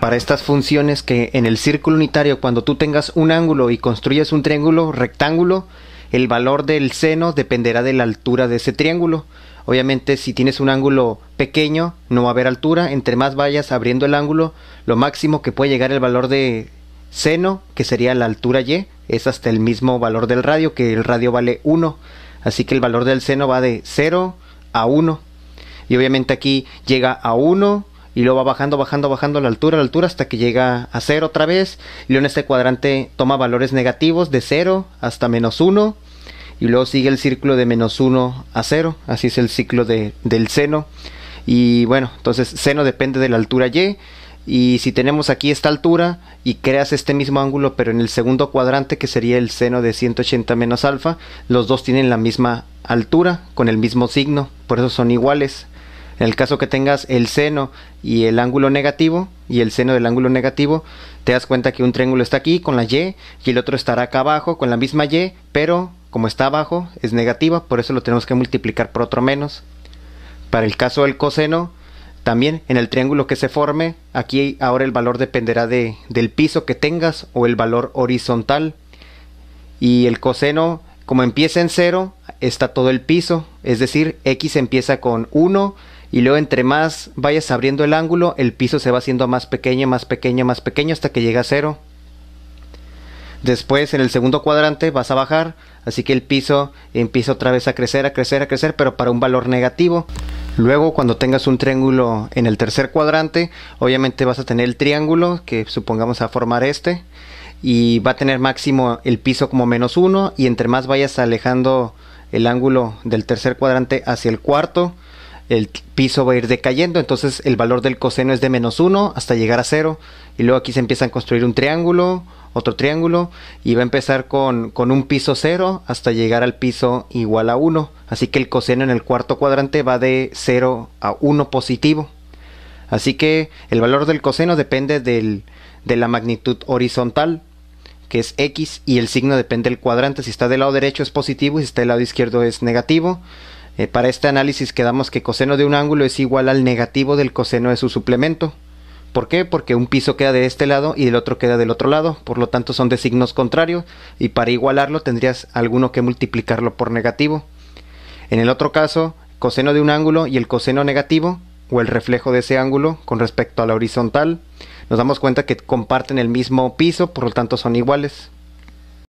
Para estas funciones que en el círculo unitario, cuando tú tengas un ángulo y construyes un triángulo rectángulo, el valor del seno dependerá de la altura de ese triángulo. Obviamente si tienes un ángulo pequeño no va a haber altura, entre más vayas abriendo el ángulo, lo máximo que puede llegar el valor de seno, que sería la altura y, es hasta el mismo valor del radio, que el radio vale 1. Así que el valor del seno va de 0 a 1. Y obviamente aquí llega a 1 y luego va bajando, bajando, bajando la altura, la altura hasta que llega a 0 otra vez. Y luego en este cuadrante toma valores negativos de 0 hasta menos 1. Y luego sigue el círculo de menos 1 a 0. Así es el ciclo del seno. Y bueno, entonces seno depende de la altura y y si tenemos aquí esta altura y creas este mismo ángulo pero en el segundo cuadrante que sería el seno de 180 menos alfa, los dos tienen la misma altura con el mismo signo, por eso son iguales. En el caso que tengas el seno y el ángulo negativo y el seno del ángulo negativo, te das cuenta que un triángulo está aquí con la Y y el otro estará acá abajo con la misma Y, pero como está abajo es negativa, por eso lo tenemos que multiplicar por otro menos. Para el caso del coseno, también en el triángulo que se forme, aquí ahora el valor dependerá de, del piso que tengas o el valor horizontal. Y el coseno, como empieza en 0, está todo el piso, es decir, x empieza con 1 y luego entre más vayas abriendo el ángulo, el piso se va haciendo más pequeño, más pequeño, más pequeño hasta que llega a 0. Después en el segundo cuadrante vas a bajar, así que el piso empieza otra vez a crecer, a crecer, a crecer, pero para un valor negativo. Luego, cuando tengas un triángulo en el tercer cuadrante, obviamente vas a tener el triángulo que supongamos a formar este y va a tener máximo el piso como menos uno y entre más vayas alejando el ángulo del tercer cuadrante hacia el cuarto, el piso va a ir decayendo, entonces el valor del coseno es de menos 1 hasta llegar a 0 y luego aquí se empieza a construir un triángulo, otro triángulo y va a empezar con, un piso 0 hasta llegar al piso igual a 1, así que el coseno en el cuarto cuadrante va de 0 a 1 positivo. Así que el valor del coseno depende de la magnitud horizontal, que es x, y el signo depende del cuadrante. Si está del lado derecho es positivo y si está del lado izquierdo es negativo. Eh, para este análisis quedamos que coseno de un ángulo es igual al negativo del coseno de su suplemento. ¿Por qué? Porque un piso queda de este lado y el otro queda del otro lado, por lo tanto son de signos contrarios y para igualarlo tendrías alguno que multiplicarlo por negativo. En el otro caso, coseno de un ángulo y el coseno negativo o el reflejo de ese ángulo con respecto a la horizontal, nos damos cuenta que comparten el mismo piso, por lo tanto son iguales.